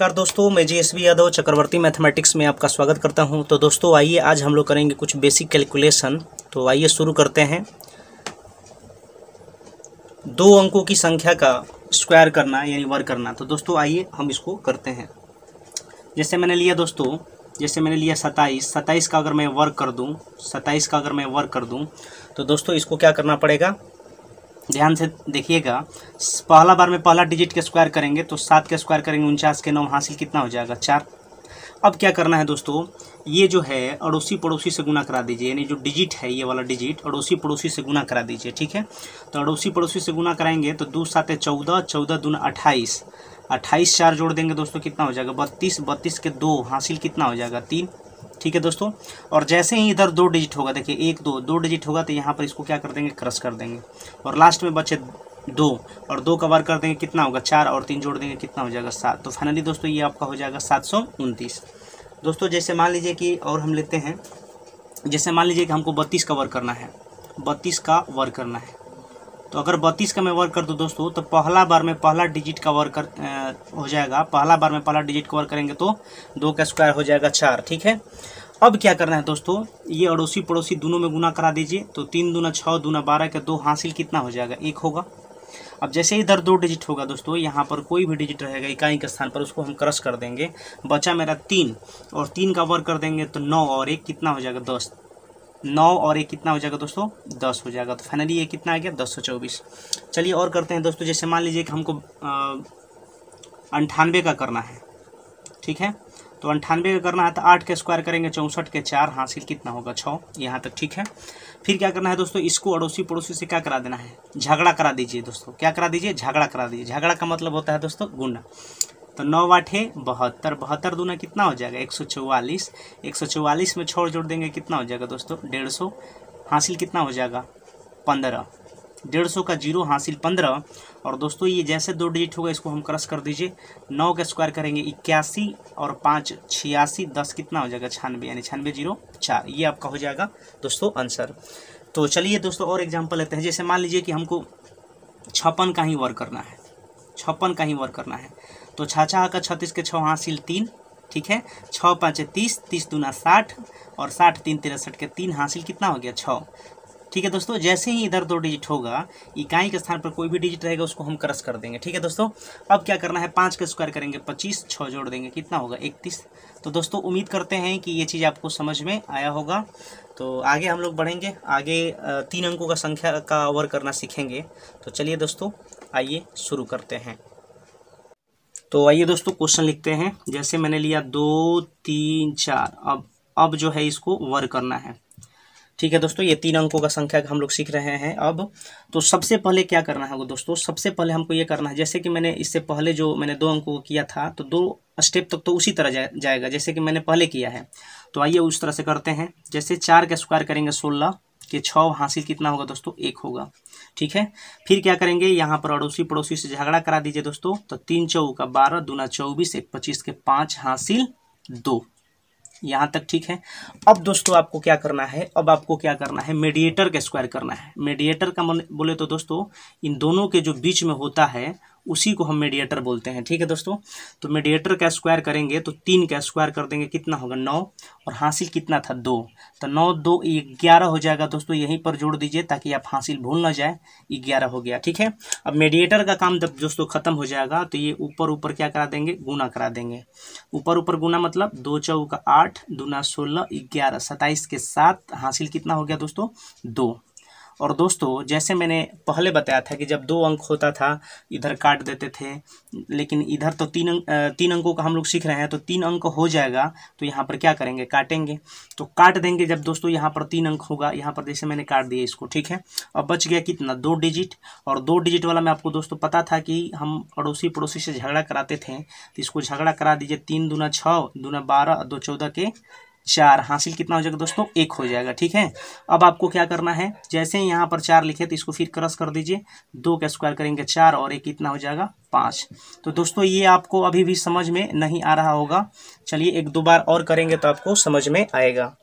नमस्कार दोस्तों मैं J S B Yadav Chakravarti mathematics में आपका स्वागत करता हूं तो दोस्तों आइए आज हम लोग करेंगे कुछ बेसिक कैलकुलेशन तो आइए शुरू करते हैं दो अंकों की संख्या का स्क्वायर करना यानी वर्ग करना तो दोस्तों आइए हम इसको करते हैं जैसे मैंने लिया दोस्तों जैसे मैंने लिया सत्ताईस सत्ताईस का अगर मैं वर्क कर दूँ सत्ताईस का अगर मैं वर्क कर दूँ तो दोस्तों इसको क्या करना पड़ेगा ध्यान से देखिएगा पहला बार में पहला डिजिट के स्क्वायर करेंगे तो सात के स्क्वायर करेंगे उनचास के नौ हासिल कितना हो जाएगा चार अब क्या करना है दोस्तों ये जो है अड़ोसी पड़ोसी से गुना करा दीजिए यानी जो डिजिट है ये वाला डिजिट अड़ोसी पड़ोसी से गुना करा दीजिए ठीक है तो अड़ोसी पड़ोसी से गुना कराएंगे तो दो सात चौदह चौदह दून अट्ठाईस अट्ठाईस चार जोड़ देंगे दोस्तों कितना हो जाएगा बत्तीस बत्तीस के दो हासिल कितना हो जाएगा तीन ठीक है दोस्तों और जैसे ही इधर दो डिजिट होगा देखिए एक दो दो डिजिट होगा तो यहाँ पर इसको क्या कर देंगे क्रश कर देंगे और लास्ट में बचे दो और दो कवर कर देंगे कितना होगा चार और तीन जोड़ देंगे कितना हो जाएगा सात तो फाइनली दोस्तों ये आपका हो जाएगा सात सौ उनतीस दोस्तों जैसे मान लीजिए कि और हम लेते हैं जैसे मान लीजिए कि हमको बत्तीस का वर्क करना है बत्तीस का वर्क करना है तो अगर बत्तीस का मैं वर्क कर दूँ दोस्तों तो पहला बार में पहला डिजिट का वर्क कर हो जाएगा पहला बार में पहला डिजिट का वर्क करेंगे तो दो का स्क्वायर हो जाएगा चार ठीक है अब क्या करना है दोस्तों ये अड़ोसी पड़ोसी दोनों में गुना करा दीजिए तो तीन दूना छः दूना बारह का दो हासिल कितना हो जाएगा एक होगा अब जैसे इधर दो डिजिट होगा दोस्तों यहाँ पर कोई भी डिजिट रहेगा इकाई के स्थान पर उसको हम क्रश कर देंगे बचा मेरा तीन और तीन का वर्क कर देंगे तो नौ और एक कितना हो जाएगा दस नौ और ये कितना हो जाएगा दोस्तों दस हो जाएगा तो फाइनली ये कितना आ गया दस सौ चौबीस चलिए और करते हैं दोस्तों जैसे मान लीजिए कि हमको अंठानवे का करना है ठीक है तो अंठानवे का करना है तो आठ के स्क्वायर करेंगे चौंसठ के चार हासिल कितना होगा छः यहाँ तक ठीक है फिर क्या करना है दोस्तों इसको अड़ोसी पड़ोसी से क्या करा देना है झगड़ा करा दीजिए दोस्तों क्या करा दीजिए झगड़ा करा दीजिए झगड़ा का मतलब होता है दोस्तों गुंडा तो नौ आठे बहत्तर बहत्तर दूना कितना हो जाएगा एक सौ चौवालीस एक सौ चौवालीस में छोड़ जोड़ देंगे कितना हो जाएगा दोस्तों डेढ़ सौ हासिल कितना हो जाएगा पंद्रह डेढ़ सौ का जीरो हासिल पंद्रह और दोस्तों ये जैसे दो डिजिट होगा इसको हम क्रश कर दीजिए नौ का स्क्वायर करेंगे इक्यासी और पाँच छियासी दस कितना हो जाएगा छानबे यानी छानबे जीरो चार ये आपका हो जाएगा दोस्तों आंसर तो चलिए दोस्तों और एग्जाम्पल लेते हैं जैसे मान लीजिए कि हमको छप्पन का ही वर्क करना है छप्पन का ही वर्क करना है तो छाछा का छत्तीस के छः हासिल तीन ठीक है छः पाँच तीस तीस दूना साठ और साठ तीन तिरसठ के तीन हासिल कितना हो गया छः ठीक है दोस्तों जैसे ही इधर दो डिजिट होगा इकाई के स्थान पर कोई भी डिजिट रहेगा उसको हम क्रस कर देंगे ठीक है दोस्तों अब क्या करना है पाँच का स्क्वायर करेंगे पच्चीस छः जोड़ देंगे कितना होगा इकतीस तो दोस्तों उम्मीद करते हैं कि ये चीज़ आपको समझ में आया होगा तो आगे हम लोग बढ़ेंगे आगे तीन अंकों का संख्या का ओवर करना सीखेंगे तो चलिए दोस्तों आइए शुरू करते हैं तो आइए दोस्तों क्वेश्चन लिखते हैं जैसे मैंने लिया दो तीन चार अब अब जो है इसको वर करना है ठीक है दोस्तों ये तीन अंकों का संख्या हम लोग सीख रहे हैं अब तो सबसे पहले क्या करना है वो दोस्तों सबसे पहले हमको ये करना है जैसे कि मैंने इससे पहले जो मैंने दो अंकों को किया था तो दो स्टेप तक तो, तो उसी तरह जाएगा जैसे कि मैंने पहले किया है तो आइए उस तरह से करते हैं जैसे चार का स्क्वायर करेंगे सोलह कि छ हासिल कितना होगा दोस्तों एक होगा ठीक है फिर क्या करेंगे यहाँ पर अड़ोसी पड़ोसी से झगड़ा करा दीजिए दोस्तों तो तीन चौ का बारह दूना चौबीस एक पच्चीस के पाँच हासिल दो यहाँ तक ठीक है अब दोस्तों आपको क्या करना है अब आपको क्या करना है मेडिएटर का स्क्वायर करना है मेडिएटर का बोले तो दोस्तों इन दोनों के जो बीच में होता है उसी को हम मीडिएटर बोलते हैं ठीक है दोस्तों तो मीडिएटर का स्क्वायर करेंगे तो तीन का स्क्वायर कर देंगे कितना होगा नौ और हासिल कितना था दो तो नौ दो ग्यारह हो जाएगा दोस्तों यहीं पर जोड़ दीजिए ताकि आप हासिल भूल ना जाए ग्यारह हो गया ठीक है अब मेडिएटर का काम जब दोस्तों खत्म हो जाएगा तो ये ऊपर ऊपर क्या करा देंगे गुना करा देंगे ऊपर ऊपर गुना मतलब दो चौ का आठ दूना सोलह ग्यारह सत्ताईस के साथ हासिल कितना हो गया दोस्तों दो और दोस्तों जैसे मैंने पहले बताया था कि जब दो अंक होता था इधर काट देते थे लेकिन इधर तो तीन अंक तीन अंकों का हम लोग सीख रहे हैं तो तीन अंक हो जाएगा तो यहाँ पर क्या करेंगे काटेंगे तो काट देंगे जब दोस्तों यहाँ पर तीन अंक होगा यहाँ पर जैसे मैंने काट दिया इसको ठीक है अब बच गया कितना दो डिजिट और दो डिजिट वाला मैं आपको दोस्तों पता था कि हम पड़ोसी पड़ोसी से झगड़ा कराते थे तो इसको झगड़ा करा दीजिए तीन दूना छः दूना बारह दो चौदह के चार हासिल कितना हो जाएगा दोस्तों एक हो जाएगा ठीक है अब आपको क्या करना है जैसे ही यहाँ पर चार लिखे तो इसको फिर क्रॉस कर दीजिए दो का स्क्वायर करेंगे चार और एक कितना हो जाएगा पाँच तो दोस्तों ये आपको अभी भी समझ में नहीं आ रहा होगा चलिए एक दो बार और करेंगे तो आपको समझ में आएगा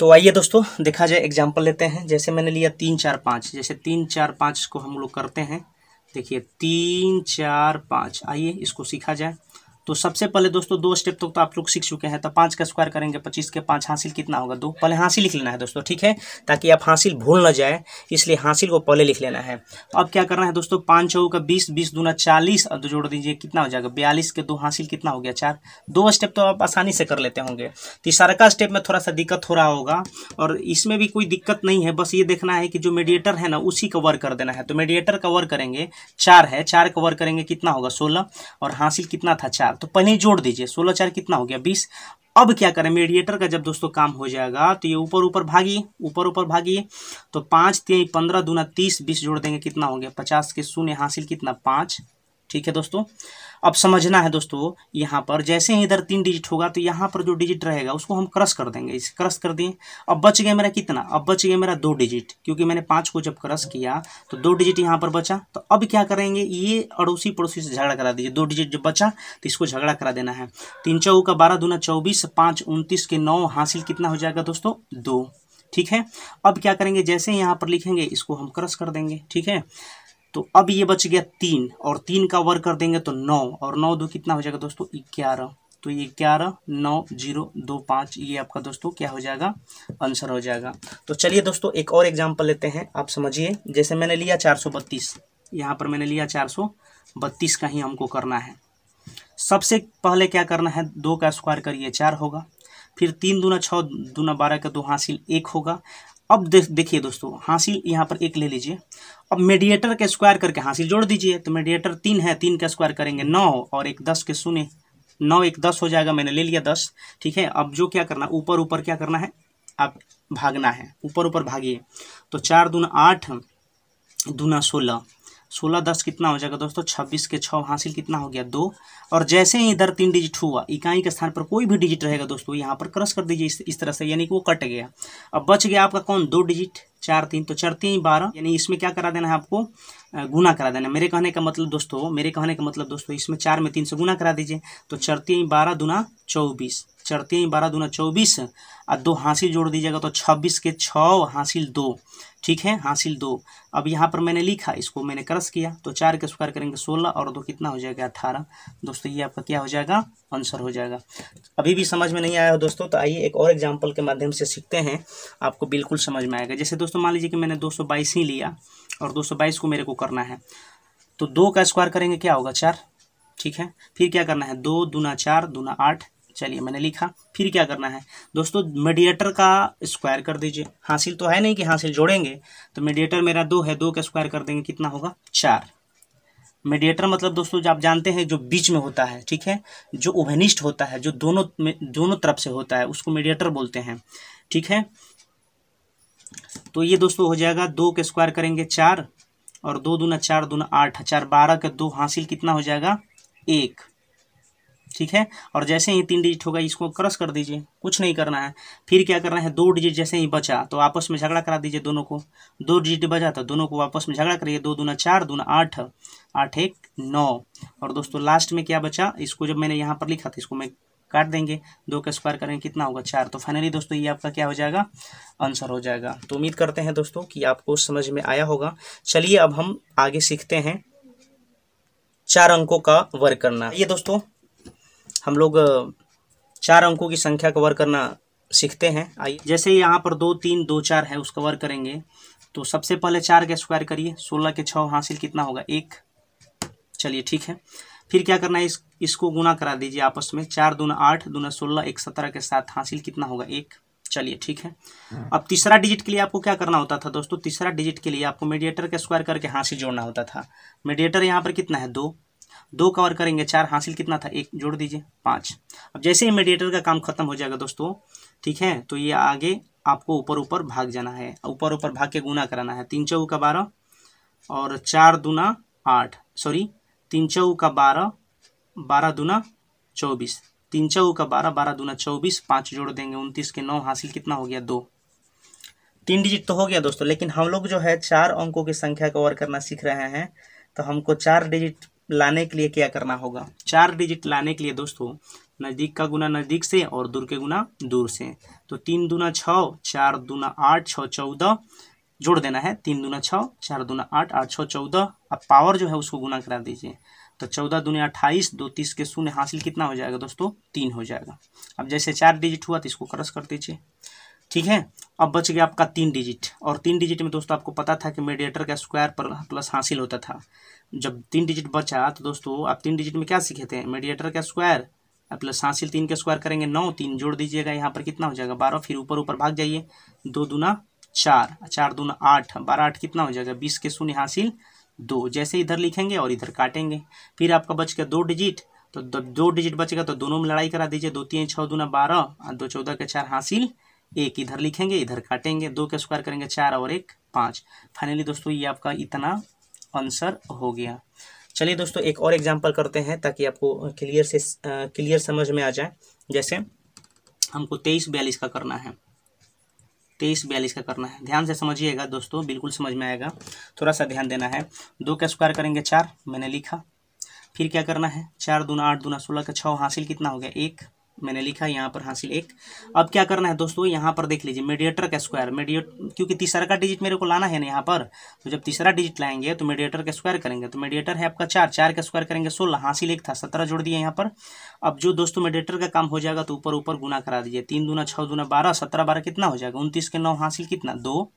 तो आइए दोस्तों देखा जाए एग्जाम्पल लेते हैं जैसे मैंने लिया तीन चार पाँच जैसे तीन चार पाँच को हम लोग करते हैं देखिए तीन चार पाँच आइए इसको सीखा जाए तो सबसे पहले दोस्तों दो स्टेप तक तो, तो, आप लोग सीख चुके हैं तो पाँच का स्क्वायर करेंगे पच्चीस के पाँच हासिल कितना होगा दो पहले हासिल लिख लेना है दोस्तों ठीक है ताकि आप हासिल भूल ना जाए इसलिए हासिल को पहले लिख लेना है अब क्या करना है दोस्तों पाँच चौ का बीस बीस दूना चालीस और जोड़ दीजिए कितना हो जाएगा बयालीस के दो हासिल कितना हो गया चार दो स्टेप तो आप आसानी से कर लेते होंगे तीसरा का स्टेप में थोड़ा सा दिक्कत हो रहा होगा और इसमें भी कोई दिक्कत नहीं है बस ये देखना है कि जो मेडिएटर है ना उसी का वर्क कर देना है तो मेडिएटर का वर्क करेंगे चार है चार का वर्क करेंगे कितना होगा सोलह और हासिल कितना था चार तो पहले ही जोड़ दीजिए सोलह चार कितना हो गया बीस अब क्या करें मेडिएटर का जब दोस्तों काम हो जाएगा तो ये ऊपर ऊपर भागी ऊपर ऊपर भागी तो पाँच तीन पंद्रह दूना तीस बीस जोड़ देंगे कितना हो गया पचास के शून्य हासिल कितना पाँच ठीक है दोस्तों अब समझना है दोस्तों यहाँ पर जैसे ही इधर तीन डिजिट होगा तो यहाँ पर जो डिजिट रहेगा उसको हम क्रश कर देंगे इसे क्रश कर दिए अब बच गया मेरा कितना अब बच गया मेरा दो डिजिट क्योंकि मैंने पाँच को जब क्रश किया तो दो डिजिट यहाँ पर बचा तो अब क्या करेंगे ये अड़ोसी पड़ोसी से झगड़ा करा दीजिए दो डिजिट जब बचा तो इसको झगड़ा करा देना है तीन चौ का बारह दूना चौबीस पाँच उनतीस के नौ हासिल कितना हो जाएगा दोस्तों दो ठीक है अब क्या करेंगे जैसे यहाँ पर लिखेंगे इसको हम क्रस कर देंगे ठीक है तो अब ये बच गया तीन और तीन का वर्ग कर देंगे तो नौ और नौ दो कितना हो जाएगा दोस्तों ग्यारह तो ये ग्यारह नौ जीरो दो पाँच ये आपका दोस्तों क्या हो जाएगा आंसर हो जाएगा तो चलिए दोस्तों एक और एग्जाम्पल लेते हैं आप समझिए जैसे मैंने लिया चार सौ बत्तीस यहाँ पर मैंने लिया चार सौ बत्तीस का ही हमको करना है सबसे पहले क्या करना है दो का स्क्वायर करिए चार होगा फिर तीन दूना छः दूना बारह का दो हासिल एक होगा अब देखिए दोस्तों हासिल यहाँ पर एक ले लीजिए अब मेडिएटर के स्क्वायर करके हासिल जोड़ दीजिए तो मेडिएटर तीन है तीन का स्क्वायर करेंगे नौ और एक दस के शून्य नौ एक दस हो जाएगा मैंने ले लिया दस ठीक है अब जो क्या करना ऊपर ऊपर क्या करना है आप भागना है ऊपर ऊपर भागिए तो चार दूना आठ दूना सोलह सोलह दस कितना हो जाएगा दोस्तों छब्बीस के छः हासिल कितना हो गया दो और जैसे ही इधर तीन डिजिट हुआ इकाई के स्थान पर कोई भी डिजिट रहेगा दोस्तों यहाँ पर क्रस कर दीजिए इस, इस तरह से यानी कि वो कट गया अब बच गया आपका कौन दो डिजिट चार तीन तो चार तीन बारह यानी इसमें क्या करा देना है आपको गुना करा देना मेरे कहने का मतलब दोस्तों मेरे कहने का मतलब दोस्तों इसमें चार में तीन से गुना करा दीजिए तो चरती बारह दुना चौबीस चरती बारह दुना चौबीस और दो हासिल जोड़ दीजिएगा तो छब्बीस के छ हासिल दो ठीक है हासिल दो अब यहाँ पर मैंने लिखा इसको मैंने क्रस किया तो चार के स्क्वायर करेंगे सोलह और दो कितना हो जाएगा अट्ठारह दोस्तों ये आपका क्या हो जाएगा आंसर हो जाएगा अभी भी समझ में नहीं आया हो दोस्तों तो आइए एक और एग्जाम्पल के माध्यम से सीखते हैं आपको बिल्कुल समझ में आएगा जैसे दोस्तों मान लीजिए कि मैंने 222 ही लिया और 222 को मेरे को करना है तो दो का स्क्वायर करेंगे क्या होगा चार ठीक है फिर क्या करना है दो दूना चार दूना आठ चलिए मैंने लिखा फिर क्या करना है दोस्तों मेडिएटर का स्क्वायर कर दीजिए हासिल तो है नहीं कि हासिल जोड़ेंगे तो मेडिएटर मेरा दो है दो का स्क्वायर कर देंगे कितना होगा चार मीडिएटर मतलब दोस्तों जो आप जानते हैं जो बीच में होता है ठीक है जो ओवेनिस्ट होता है जो दोनों में दोनों तरफ से होता है उसको मीडिएटर बोलते हैं ठीक है तो ये दोस्तों हो जाएगा दो के स्क्वायर करेंगे चार और दो दूना चार दूना आठ चार बारह के दो हासिल कितना हो जाएगा एक ठीक है और जैसे ही तीन डिजिट होगा इसको क्रॉस कर दीजिए कुछ नहीं करना है फिर क्या करना है दो डिजिट जैसे ही बचा तो आपस में झगड़ा करा दीजिए दोनों को दो डिजिट बचा तो दोनों को आपस में झगड़ा करिए दो दूना चार दूना आठ आठ एक नौ और दोस्तों लास्ट में क्या बचा इसको जब मैंने यहाँ पर लिखा था तो इसको मैं काट देंगे दो का स्क्वायर करेंगे कितना होगा चार तो फाइनली दोस्तों ये आपका क्या हो जाएगा आंसर हो जाएगा तो उम्मीद करते हैं दोस्तों कि आपको समझ में आया होगा चलिए अब हम आगे सीखते हैं चार अंकों का वर्क करना ये दोस्तों हम लोग चार अंकों की संख्या कवर करना सीखते हैं आइए जैसे यहाँ पर दो तीन दो चार है उसको कवर करेंगे तो सबसे पहले चार का स्क्वायर करिए सोलह के छः हासिल कितना होगा एक चलिए ठीक है फिर क्या करना है इस इसको गुना करा दीजिए आपस में चार दूना आठ दूना सोलह एक सत्रह के साथ हासिल कितना होगा एक चलिए ठीक है अब तीसरा डिजिट के लिए आपको क्या करना होता था दोस्तों तीसरा डिजिट के लिए आपको मीडिएटर का स्क्वायर करके हासिल जोड़ना होता था मीडिएटर यहाँ पर कितना है दो दो कवर करेंगे चार हासिल कितना था एक जोड़ दीजिए पाँच अब जैसे ही मेडिएटर का काम खत्म हो जाएगा दोस्तों ठीक है तो ये आगे आपको ऊपर ऊपर भाग जाना है ऊपर ऊपर भाग के गुना कराना है तीन चौ का बारह और चार दूना आठ सॉरी तीन चौ का बारह बारह दूना चौबीस तीन चौ का बारह बारह दूना चौबीस पाँच जोड़ देंगे उनतीस के नौ हासिल कितना हो गया दो तीन डिजिट तो हो गया दोस्तों लेकिन हम लोग जो है चार अंकों की संख्या कवर करना सीख रहे हैं तो हमको चार डिजिट लाने के लिए क्या करना होगा चार डिजिट लाने के लिए दोस्तों नज़दीक का गुना नज़दीक से और दूर के गुना दूर से तो तीन दूना छः चार दूना आठ छः चौदह जोड़ देना है तीन दूना छः चार दूना आठ आठ छः चौदह अब पावर जो है उसको गुना करा दीजिए तो चौदह दूनी अट्ठाईस दो तीस के शून्य हासिल कितना हो जाएगा दोस्तों तीन हो जाएगा अब जैसे चार डिजिट हुआ तो इसको क्रस कर दीजिए ठीक है अब बच गया आपका तीन डिजिट और तीन डिजिट में दोस्तों आपको पता था कि मेडिएटर का स्क्वायर पर प्लस हासिल होता था जब तीन डिजिट बचा तो दोस्तों आप तीन डिजिट में क्या सीखे थे मेडिएटर का स्क्वायर प्लस हासिल तीन का स्क्वायर करेंगे नौ तीन जोड़ दीजिएगा यहाँ पर कितना हो जाएगा बारह फिर ऊपर ऊपर भाग जाइए दो दूना चार चार दूना आठ बारह आठ कितना हो जाएगा बीस के शून्य हासिल दो जैसे इधर लिखेंगे और इधर काटेंगे फिर आपका बच गया दो डिजिट तो दो डिजिट बचेगा तो दोनों में लड़ाई करा दीजिए दो तीन छः दूना बारह दो चौदह के चार हासिल एक इधर लिखेंगे इधर काटेंगे दो का स्क्वायर करेंगे चार और एक पाँच फाइनली दोस्तों ये आपका इतना आंसर हो गया चलिए दोस्तों एक और एग्जाम्पल करते हैं ताकि आपको क्लियर से क्लियर समझ में आ जाए जैसे हमको तेईस बयालीस का करना है तेईस बयालीस का करना है ध्यान से समझिएगा दोस्तों बिल्कुल समझ में आएगा थोड़ा सा ध्यान देना है दो का स्क्वायर करेंगे चार मैंने लिखा फिर क्या करना है चार दूना आठ दूना सोलह का छः हासिल कितना हो गया एक मैंने लिखा यहाँ पर हासिल एक अब क्या करना है दोस्तों यहाँ पर देख लीजिए मीडिएटर का स्क्वायर मीडिएट क्योंकि तीसरा का डिजिट मेरे को लाना है ना यहाँ पर तो जब तीसरा डिजिट लाएंगे तो मीडिएटर का स्क्वायर करेंगे तो मीडिएटर है आपका चार चार का स्क्वायर करेंगे सोलह हासिल एक था सत्रह जोड़ दिया यहाँ पर अब जो दोस्तों मीडिएटर का काम हो जाएगा तो ऊपर ऊपर गुना करा दीजिए तीन दुना छः दूना बारह सत्रह बारह कितना हो जाएगा उनतीस के नौ हासिल कितना दो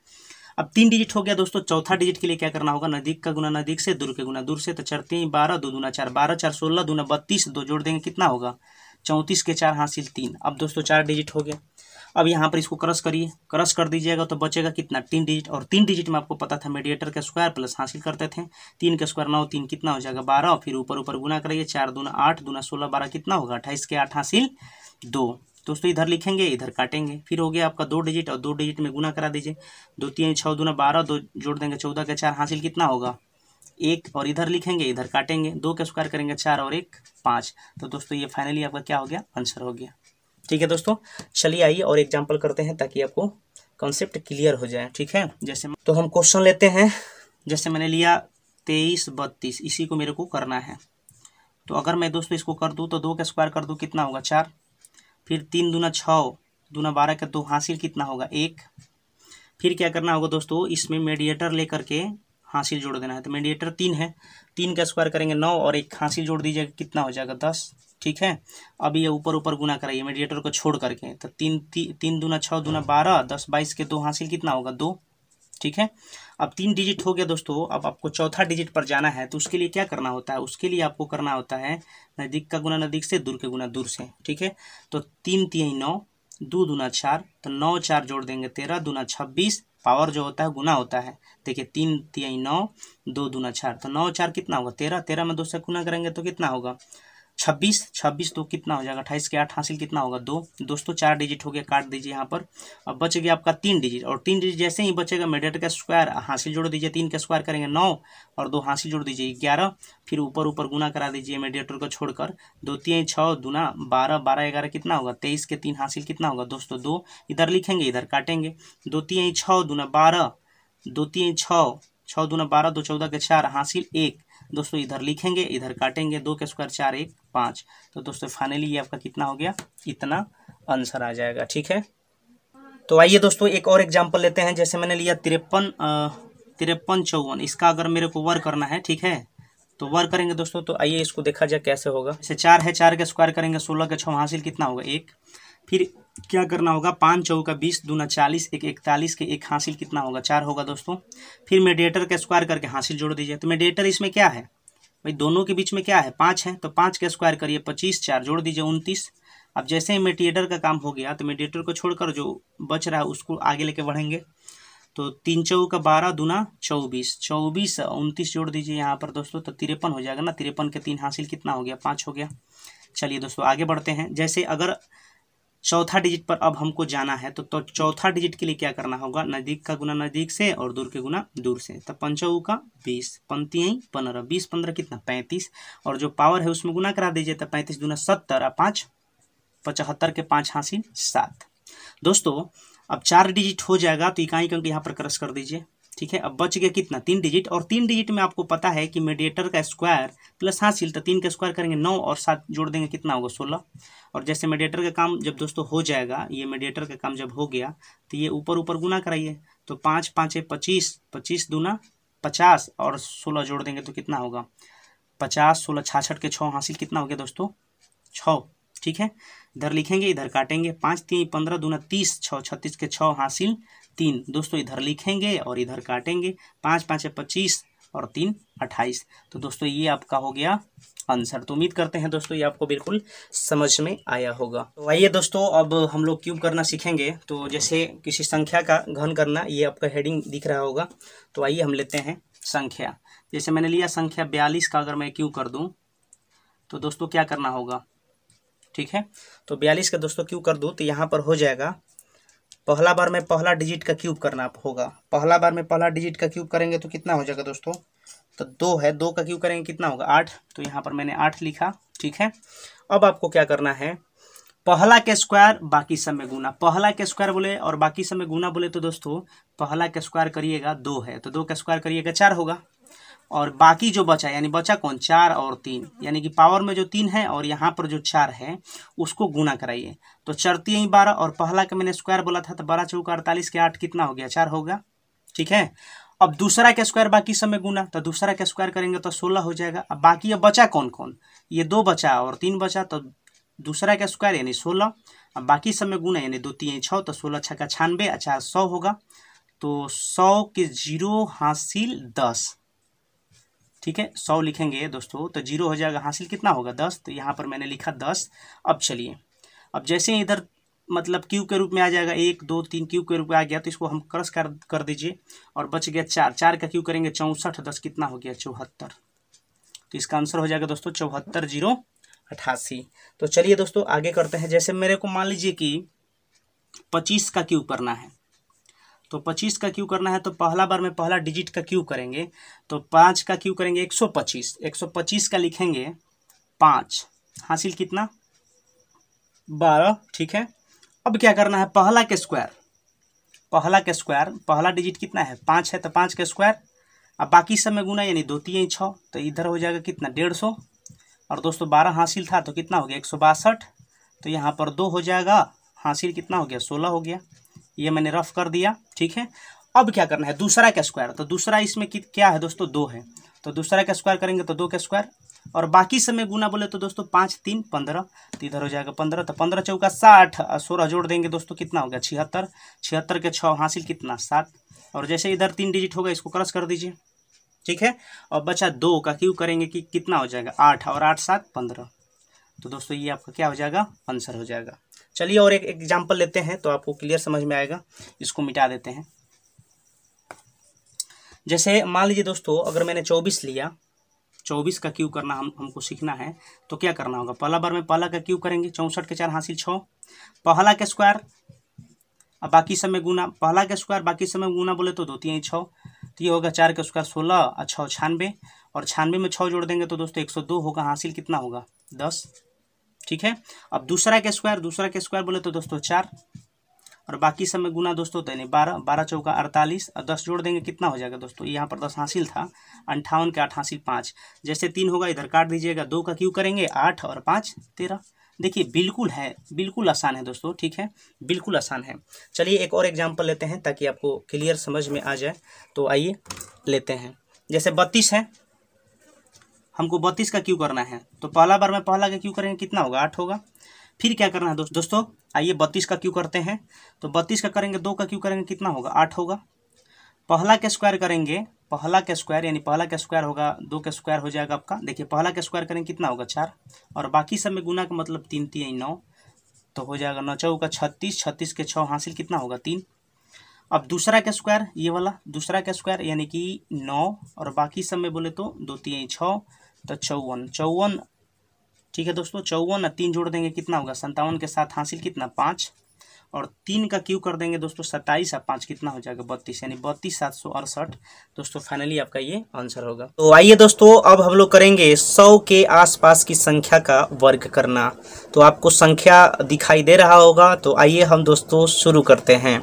अब तीन डिजिट हो गया दोस्तों चौथा डिजिट के लिए क्या करना होगा नजदीक का गुना नदी से दूर के गुना दूर से तो चढ़ते ही बारह दो दूना चार बारह चार सोलह दूना बत्तीस दो जोड़ देंगे कितना होगा चौंतीस के चार हासिल तीन अब दोस्तों चार डिजिट हो गया अब यहाँ पर इसको क्रश करिए क्रश कर दीजिएगा तो बचेगा कितना तीन डिजिट और तीन डिजिट में आपको पता था मेडिएटर का स्क्वायर प्लस हासिल करते थे तीन का स्क्वायर नौ तीन कितना हो जाएगा बारह फिर ऊपर ऊपर गुना करिए चार दूना आठ दूना सोलह बारह कितना होगा अट्ठाईस के आठ हासिल दो दोस्तों इधर लिखेंगे इधर काटेंगे फिर हो गया आपका दो डिजिट और दो डिजिट में गुना करा दीजिए दो तीन छः दूना बारह दो जोड़ देंगे चौदह का चार हासिल कितना होगा एक और इधर लिखेंगे इधर काटेंगे दो का स्क्वायर करेंगे चार और एक पाँच तो दोस्तों ये फाइनली आपका क्या हो गया आंसर हो गया ठीक है दोस्तों चलिए आइए और एग्जाम्पल करते हैं ताकि आपको कॉन्सेप्ट क्लियर हो जाए ठीक है जैसे तो हम क्वेश्चन लेते हैं जैसे मैंने लिया तेईस बत्तीस इसी को मेरे को करना है तो अगर मैं दोस्तों इसको कर दूँ तो दो का स्क्वायर कर दूँ कितना होगा चार फिर तीन दूना छः दूना बारह का दो हासिल कितना होगा एक फिर क्या करना होगा दोस्तों इसमें मेडिएटर लेकर के हासिल जोड़ देना है तो मेडिएटर तीन है तीन का स्क्वायर करेंगे नौ और एक हासिल जोड़ दीजिएगा कितना हो जाएगा दस ठीक है अब ये ऊपर ऊपर गुना कराइए मेडिएटर को छोड़ करके तो तीन ती, तीन दूना छः दूना बारह दस बाईस के दो हासिल कितना होगा दो ठीक है अब तीन डिजिट हो गया दोस्तों अब आपको चौथा डिजिट पर जाना है तो उसके लिए क्या करना होता है उसके लिए आपको करना होता है नज़दीक का गुना नज़दीक से दूर के गुना दूर से ठीक है तो तीन तीन नौ दो दूना चार तो नौ चार जोड़ देंगे तेरह दूना छब्बीस पावर जो होता है गुना होता है देखिए तीन तीन नौ दो दूना चार तो नौ चार कितना होगा तेरह तेरह में दो से गुना करेंगे तो कितना होगा छब्बीस छब्बीस तो कितना हो जाएगा अट्ठाईस के आठ हासिल कितना होगा दो दोस्तों चार डिजिट हो गया काट दीजिए यहाँ पर अब बच गया आपका तीन डिजिट और तीन डिजिट जैसे ही बचेगा मेडेट का स्क्वायर हासिल जोड़ दीजिए तीन का स्क्वायर करेंगे नौ और दो हासिल जोड़ दीजिए ग्यारह फिर ऊपर ऊपर गुना करा दीजिए मेडिएटर को छोड़कर दो तीन छः दुना बारह बारह ग्यारह कितना होगा तेईस के तीन हासिल कितना होगा दोस्तों दो इधर लिखेंगे इधर काटेंगे दो तीन छः दुना बारह दो तीन छः छः दुना बारह दो चौदह के चार हासिल एक दोस्तों इधर लिखेंगे इधर काटेंगे दो के स्क्वायर चार एक पाँच तो दोस्तों फाइनली ये आपका कितना हो गया इतना आंसर आ जाएगा ठीक है तो आइए दोस्तों एक और एग्जाम्पल लेते हैं जैसे मैंने लिया तिरपन तिरपन चौवन इसका अगर मेरे को वर्क करना है ठीक है तो वर्क करेंगे दोस्तों तो आइए इसको देखा जाए कैसे होगा जैसे चार है चार के स्क्वायर करेंगे सोलह के छः हासिल कितना होगा एक फिर क्या करना होगा पाँच चौ का बीस दूना चालीस एक इकतालीस के एक हासिल कितना होगा चार होगा दोस्तों फिर मेडिएटर का स्क्वायर करके हासिल जोड़ दीजिए तो मेडिएटर इसमें क्या है भाई दोनों के बीच में क्या है पाँच है तो पाँच का स्क्वायर करिए पच्चीस चार जोड़ दीजिए उनतीस अब जैसे ही मेडिएटर का काम हो गया तो मेडिएटर को छोड़कर जो बच रहा है उसको आगे लेके बढ़ेंगे तो तीन चौ का बारह दूना चौबीस चौबीस उनतीस जोड़ दीजिए यहाँ पर दोस्तों तो तिरपन हो जाएगा ना तिरपन के तीन हासिल कितना हो गया पाँच हो गया चलिए दोस्तों आगे बढ़ते हैं जैसे अगर चौथा डिजिट पर अब हमको जाना है तो, तो चौथा डिजिट के लिए क्या करना होगा नजदीक का गुना नजदीक से और दूर के गुना दूर से तो पंचऊ का बीस पंक्तियाँ पंद्रह बीस पंद्रह कितना पैंतीस और जो पावर है उसमें गुना करा दीजिए तो पैंतीस गुना सत्तर और पाँच पचहत्तर के पाँच हासिल सात दोस्तों अब चार डिजिट हो जाएगा तो इकाई क्योंकि यहाँ पर क्रश कर दीजिए ठीक है अब बच गया कितना तीन डिजिट और तीन डिजिट में आपको पता है कि मेडिएटर का स्क्वायर प्लस हासिल तो तीन का स्क्वायर करेंगे नौ और सात जोड़ देंगे कितना होगा सोलह और जैसे मेडिएटर का काम जब दोस्तों हो जाएगा ये मेडिएटर का काम जब हो गया तो ये ऊपर ऊपर गुना कराइए तो पाँच पाँच पच्चीस पच्चीस दूना पचास और सोलह जोड़ देंगे तो कितना होगा पचास सोलह छाछठ के छः हासिल कितना हो गया दोस्तों छः ठीक है इधर लिखेंगे इधर काटेंगे पाँच तीन पंद्रह दूना तीस छः छत्तीस के छः हासिल तीन दोस्तों इधर लिखेंगे और इधर काटेंगे पाँच पाँच पच्चीस और तीन अट्ठाईस तो दोस्तों ये आपका हो गया आंसर तो उम्मीद करते हैं दोस्तों ये आपको बिल्कुल समझ में आया होगा तो आइए दोस्तों अब हम लोग क्यूब करना सीखेंगे तो जैसे किसी संख्या का घन करना ये आपका हेडिंग दिख रहा होगा तो आइए हम लेते हैं संख्या जैसे मैंने लिया संख्या बयालीस का अगर मैं क्यूब कर दूँ तो दोस्तों क्या करना होगा ठीक है तो बयालीस का दोस्तों क्यों कर दूँ तो यहाँ पर हो जाएगा पहला बार में पहला डिजिट का क्यूब करना होगा पहला बार में पहला डिजिट का क्यूब करेंगे तो कितना हो जाएगा दोस्तों तो दो है दो का क्यूब करेंगे कितना होगा आठ तो यहाँ पर मैंने आठ लिखा ठीक है अब आपको क्या करना है पहला के स्क्वायर बाकी सब में गुना पहला के स्क्वायर बोले और बाकी सब में गुना बोले तो दोस्तों पहला के स्क्वायर करिएगा दो है तो दो का स्क्वायर करिएगा चार होगा और बाकी जो बचा यानी बचा कौन चार और तीन यानी कि पावर में जो तीन है और यहाँ पर जो चार है उसको गुना कराइए तो चढ़ती ही बारह और पहला का मैंने स्क्वायर बोला था तो बारह चौका अड़तालीस के आठ कितना हो गया चार होगा ठीक है अब दूसरा का स्क्वायर बाकी सब में गुना तो दूसरा का स्क्वायर करेंगे तो सोलह हो जाएगा अब बाकी अब बचा कौन कौन ये दो बचा और तीन बचा तो दूसरा का स्क्वायर यानी सोलह अब बाकी सब में गुना यानी दो तीन छः तो सोलह छः का छानबे अच्छा सौ होगा तो सौ के जीरो हासिल दस ठीक है सौ लिखेंगे दोस्तों तो जीरो हो जाएगा हासिल कितना होगा दस तो यहाँ पर मैंने लिखा दस अब चलिए अब जैसे ही इधर मतलब क्यू के रूप में आ जाएगा एक दो तीन क्यू के रूप में आ गया तो इसको हम क्रस कर कर दीजिए और बच गया चार चार का क्यू करेंगे चौंसठ दस कितना हो गया चौहत्तर तो इसका आंसर हो जाएगा दोस्तों चौहत्तर जीरो अट्ठासी तो चलिए दोस्तों आगे करते हैं जैसे मेरे को मान लीजिए कि पच्चीस का क्यू करना है तो पच्चीस का क्यू करना है तो पहला बार में पहला डिजिट का क्यू करेंगे तो पाँच का क्यू करेंगे एक सौ पच्चीस एक सौ पच्चीस का लिखेंगे पाँच हासिल कितना बारह ठीक है अब क्या करना है पहला के स्क्वायर पहला के स्क्वायर पहला डिजिट कितना है पाँच है तो पाँच का स्क्वायर अब बाकी सब में गुना यानी दो तीन छः तो इधर हो जाएगा कितना डेढ़ सौ और दोस्तों बारह हासिल था तो कितना हो गया एक सौ बासठ तो यहाँ पर दो हो जाएगा हासिल कितना हो गया सोलह हो गया ये मैंने रफ कर दिया ठीक है अब क्या करना है दूसरा का स्क्वायर तो दूसरा इसमें क्या है दोस्तों दो है तो दूसरा का स्क्वायर करेंगे तो दो का स्क्वायर और बाकी समय गुना बोले तो दोस्तों पाँच तीन पंद्रह तो इधर हो जाएगा पंद्रह तो पंद्रह चौका साठ सोलह जोड़ देंगे दोस्तों कितना हो गया छिहत्तर छिहत्तर के छः हासिल कितना सात और जैसे इधर तीन डिजिट होगा इसको क्रस कर दीजिए ठीक है और बचा दो का क्यों करेंगे कि कितना हो जाएगा आठ और आठ सात पंद्रह तो दोस्तों ये आपका क्या हो जाएगा आंसर हो जाएगा चलिए और एक एग्जाम्पल लेते हैं तो आपको क्लियर समझ में आएगा इसको मिटा देते हैं जैसे मान लीजिए दोस्तों अगर मैंने चौबीस लिया चौबीस का क्यू करना हम हमको सीखना है तो क्या करना होगा पहला बार में पहला का क्यू करेंगे चौंसठ के चार हासिल छः पहला का स्क्वायर और बाकी सब में गुना पहला का स्क्वायर बाकी सब में गुना बोले तो दो तीन छः तो ये होगा चार का स्क्वायर सोलह और छः छानवे और छानवे में छः जोड़ देंगे तो दोस्तों एक सौ दो होगा हासिल कितना होगा दस ठीक है अब दूसरा के स्क्वायर दूसरा के स्क्वायर बोले तो दोस्तों चार और बाकी सब में गुना दोस्तों तो यानी बारह बारह चौका अड़तालीस और दस जोड़ देंगे कितना हो जाएगा दोस्तों यहाँ पर दस हासिल था अंठावन के आठ हासिल पाँच जैसे तीन होगा इधर काट दीजिएगा दो का क्यों करेंगे आठ और पाँच तेरह देखिए बिल्कुल है बिल्कुल आसान है दोस्तों ठीक है बिल्कुल आसान है चलिए एक और एग्जाम्पल लेते हैं ताकि आपको क्लियर समझ में आ जाए तो आइए लेते हैं जैसे बत्तीस है हमको बत्तीस का क्यू करना है तो पहला बार में पहला का क्यू करेंगे कितना होगा आठ होगा फिर क्या करना है दोस्त दोस्तों आइए बत्तीस का क्यू करते हैं तो बत्तीस का करेंगे दो का क्यू करेंगे कितना होगा आठ होगा पहला के स्क्वायर करेंगे पहला का स्क्वायर यानी पहला का स्क्वायर होगा दो का स्क्वायर हो जाएगा आपका देखिए पहला का स्क्वायर करेंगे कितना होगा चार और बाकी सब में गुना का मतलब तीन तीन नौ तो हो जाएगा नौ चौ का छत्तीस छत्तीस के छः हासिल कितना होगा तीन अब दूसरा का स्क्वायर ये वाला दूसरा का स्क्वायर यानी कि नौ और बाकी सब में बोले तो दो तीन छः तो चौवन चौवन ठीक है दोस्तों चौवन और तीन जोड़ देंगे कितना होगा संतावन के साथ हासिल कितना पाँच और तीन का क्यू कर देंगे दोस्तों सत्ताईस और पाँच कितना हो जाएगा बत्तीस यानी बत्तीस सात सौ अड़सठ दोस्तों फाइनली आपका ये आंसर होगा तो आइए दोस्तों अब हम लोग करेंगे सौ के आसपास की संख्या का वर्ग करना तो आपको संख्या दिखाई दे रहा होगा तो आइए हम दोस्तों शुरू करते हैं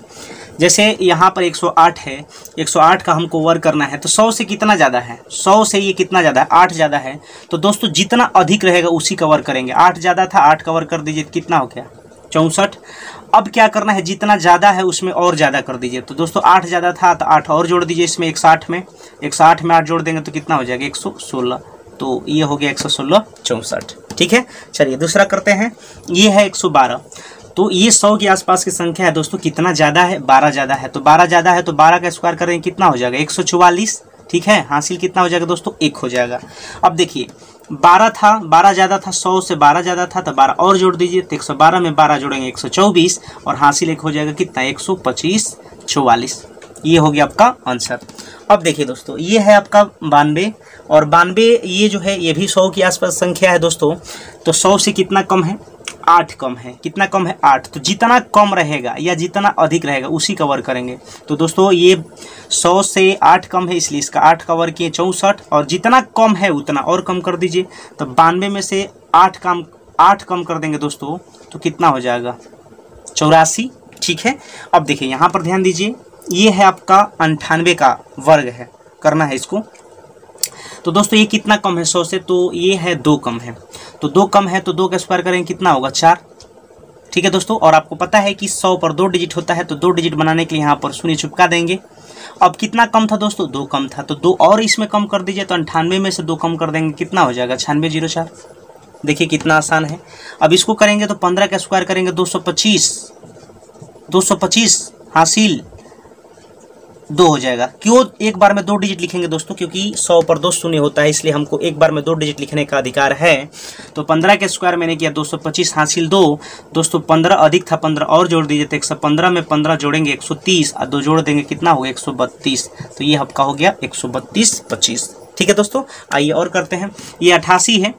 जैसे यहाँ पर 108 है 108 का हमको वर्ग करना है तो 100 से कितना ज़्यादा है 100 से ये कितना ज़्यादा है आठ ज़्यादा है तो दोस्तों जितना अधिक रहेगा उसी का वर्ग करेंगे आठ ज़्यादा था आठ का वर्ग कर दीजिए तो कितना हो गया चौंसठ अब क्या करना है जितना ज़्यादा है उसमें और ज़्यादा कर दीजिए तो दोस्तों आठ ज़्यादा था तो आठ और जोड़ दीजिए इसमें एक में एक में आठ जोड़ देंगे तो कितना हो जाएगा एक सौ सोलह तो ये हो गया एक सौ सोलह चौंसठ ठीक है चलिए दूसरा करते हैं ये है एक सौ बारह तो ये सौ के आसपास की संख्या है दोस्तों कितना ज़्यादा है बारह ज़्यादा है तो बारह ज़्यादा है तो बारह का स्क्वायर करेंगे कितना हो जाएगा एक ठीक है हासिल कितना हो जाएगा दोस्तों एक हो जाएगा अब देखिए बारह था बारह ज़्यादा था सौ से बारह ज़्यादा था तो बारह और जोड़ दीजिए तो एक सौ बारह में बारह जोड़ेंगे एक सौ चौबीस और हासिल एक हो जाएगा कितना एक सौ पच्चीस चौवालीस ये हो गया आपका आंसर अब देखिए दोस्तों ये है आपका बानवे और बानवे ये जो है ये भी सौ के आसपास संख्या है दोस्तों तो सौ से कितना कम है आठ कम है कितना कम है आठ तो जितना कम रहेगा या जितना अधिक रहेगा उसी कवर करेंगे तो दोस्तों ये सौ से आठ कम है इसलिए इसका आठ कवर किए चौंसठ और जितना कम है उतना और कम कर दीजिए तो बानवे में से आठ कम आठ कम कर देंगे दोस्तों तो कितना हो जाएगा चौरासी ठीक है अब देखिए यहाँ पर ध्यान दीजिए ये है आपका अंठानवे का वर्ग है करना है इसको तो दोस्तों ये कितना कम है सौ से तो ये है दो कम है तो दो कम है तो दो का स्क्वायर करेंगे कितना होगा चार ठीक है दोस्तों और आपको पता है कि सौ पर दो डिजिट होता है तो दो डिजिट बनाने के लिए यहाँ पर शून्य छुपका देंगे अब कितना कम था दोस्तों दो कम था तो दो और इसमें कम कर दीजिए तो अंठानवे में से दो कम कर देंगे कितना हो जाएगा छियानवे जीरो चार देखिए कितना आसान है अब इसको करेंगे तो पंद्रह का स्क्वायर करेंगे दो सौ पच्चीस दो सौ पच्चीस हासिल दो हो जाएगा क्यों एक बार में दो डिजिट लिखेंगे दोस्तों क्योंकि सौ पर दो शून्य होता है इसलिए हमको एक बार में दो डिजिट लिखने का अधिकार है तो पंद्रह के स्क्वायर मैंने किया दो सौ पच्चीस हासिल दो दोस्तों पंद्रह अधिक था पंद्रह और जोड़ दीजिए तो एक सौ पंद्रह में पंद्रह जोड़ेंगे एक सौ तीस और दो जोड़ देंगे कितना होगा एक सौ बत्तीस तो ये आपका हो गया एक सौ बत्तीस पच्चीस ठीक है दोस्तों आइए और करते हैं ये अठासी है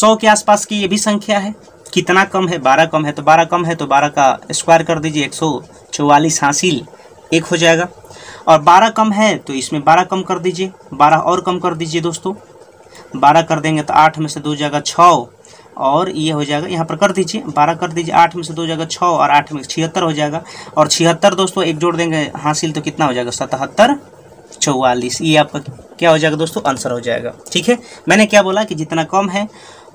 सौ के आसपास की ये भी संख्या है कितना कम है बारह कम है तो बारह कम है तो बारह का स्क्वायर कर दीजिए एक सौ चौवालीस हासिल एक हो जाएगा और बारह कम है तो इसमें बारह कम कर दीजिए बारह और कम कर दीजिए दोस्तों बारह कर देंगे तो आठ में से दो जाएगा छः और ये हो जाएगा यहाँ पर कर दीजिए बारह कर दीजिए आठ में से दो जाएगा छः और आठ में छिहत्तर हो जाएगा और छिहत्तर दोस्तों एक जोड़ देंगे हासिल तो कितना हो जाएगा सतहत्तर चौवालीस ये आपका क्या हो जाएगा दोस्तों आंसर हो जाएगा ठीक है मैंने क्या बोला कि जितना कम है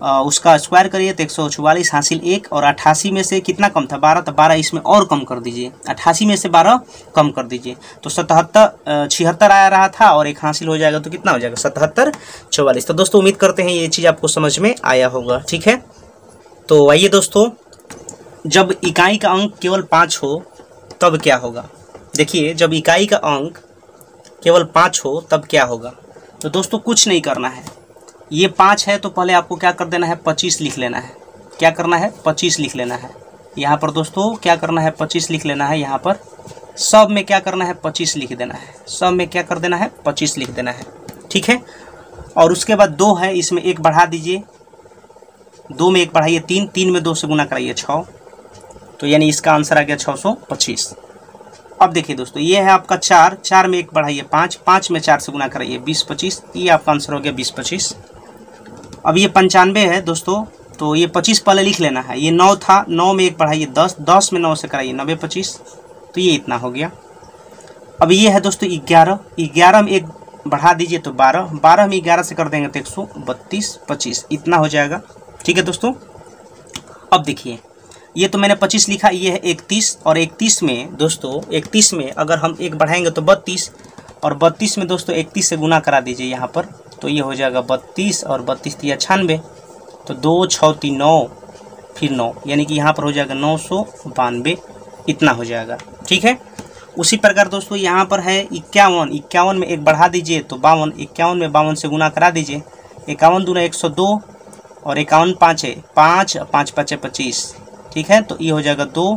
उसका स्क्वायर करिए तो एक सौ चौवालीस हासिल एक और अट्ठासी में से कितना कम था बारह तो बारह इसमें और कम कर दीजिए अट्ठासी में से बारह कम कर दीजिए तो सतहत्तर छिहत्तर आया रहा था और एक हासिल हो जाएगा तो कितना हो जाएगा सतहत्तर चौवालीस तो दोस्तों उम्मीद करते हैं ये चीज़ आपको समझ में आया होगा ठीक है तो आइए दोस्तों जब इकाई का अंक केवल पाँच हो तब क्या होगा देखिए जब इकाई का अंक केवल पाँच हो तब क्या होगा तो दोस्तों कुछ नहीं करना है ये पाँच है तो पहले आपको क्या कर देना है पच्चीस लिख लेना है क्या करना है पच्चीस लिख लेना है यहाँ पर दोस्तों क्या करना है पच्चीस लिख लेना है यहाँ पर सब में क्या करना है पच्चीस लिख देना है सब में क्या कर देना है पच्चीस लिख देना है ठीक है और उसके बाद दो है इसमें एक बढ़ा दीजिए दो में एक बढ़ाइए तीन तीन में दो से गुना कराइए छः तो यानी इसका आंसर आ गया छः सौ पच्चीस अब देखिए दोस्तों ये है आपका चार चार में एक बढ़ाइए पाँच पाँच में चार से गुना कराइए बीस पच्चीस ये आपका आंसर हो गया बीस पच्चीस अब ये पंचानवे है दोस्तों तो ये पच्चीस पहले लिख लेना है ये नौ था नौ में एक पढ़ाइए दस दस में नौ से कराइए नब्बे पच्चीस तो ये इतना हो गया अब ये है दोस्तों ग्यारह ग्यारह में एक बढ़ा दीजिए तो बारह बारह में ग्यारह से कर देंगे तो एक सौ बत्तीस पच्चीस इतना हो जाएगा ठीक है दोस्तों अब देखिए ये तो मैंने पच्चीस लिखा ये है इकतीस और इकतीस में दोस्तों इकतीस में अगर हम एक बढ़ाएंगे तो बत्तीस और बत्तीस में दोस्तों इकतीस से गुना करा दीजिए यहाँ पर तो ये हो जाएगा बत्तीस और बत्तीस दिया तो छानबे तो दो छौती नौ फिर नौ यानी कि यहाँ पर हो जाएगा नौ सौ बानवे इतना हो जाएगा ठीक है उसी प्रकार दोस्तों यहाँ पर है इक्यावन इक्यावन में एक बढ़ा दीजिए तो बावन इक्यावन में बावन से गुना करा दीजिए इक्यावन दूना एक सौ दो और इक्यावन पाँच है पाँच पाँच पाँच पच्चीस ठीक है तो ये हो जाएगा दो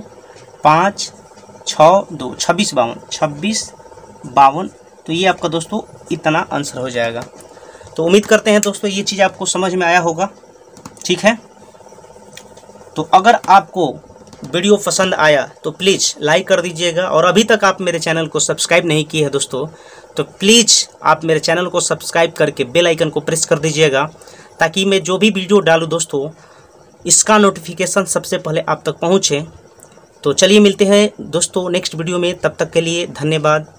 पाँच छः दो छब्बीस बावन छब्बीस बावन तो ये आपका दोस्तों इतना आंसर हो जाएगा तो उम्मीद करते हैं दोस्तों ये चीज़ आपको समझ में आया होगा ठीक है तो अगर आपको वीडियो पसंद आया तो प्लीज़ लाइक कर दीजिएगा और अभी तक आप मेरे चैनल को सब्सक्राइब नहीं किए हैं दोस्तों तो प्लीज़ आप मेरे चैनल को सब्सक्राइब करके बेल आइकन को प्रेस कर दीजिएगा ताकि मैं जो भी वीडियो डालूँ दोस्तों इसका नोटिफिकेशन सबसे पहले आप तक पहुँचे तो चलिए मिलते हैं दोस्तों नेक्स्ट वीडियो में तब तक के लिए धन्यवाद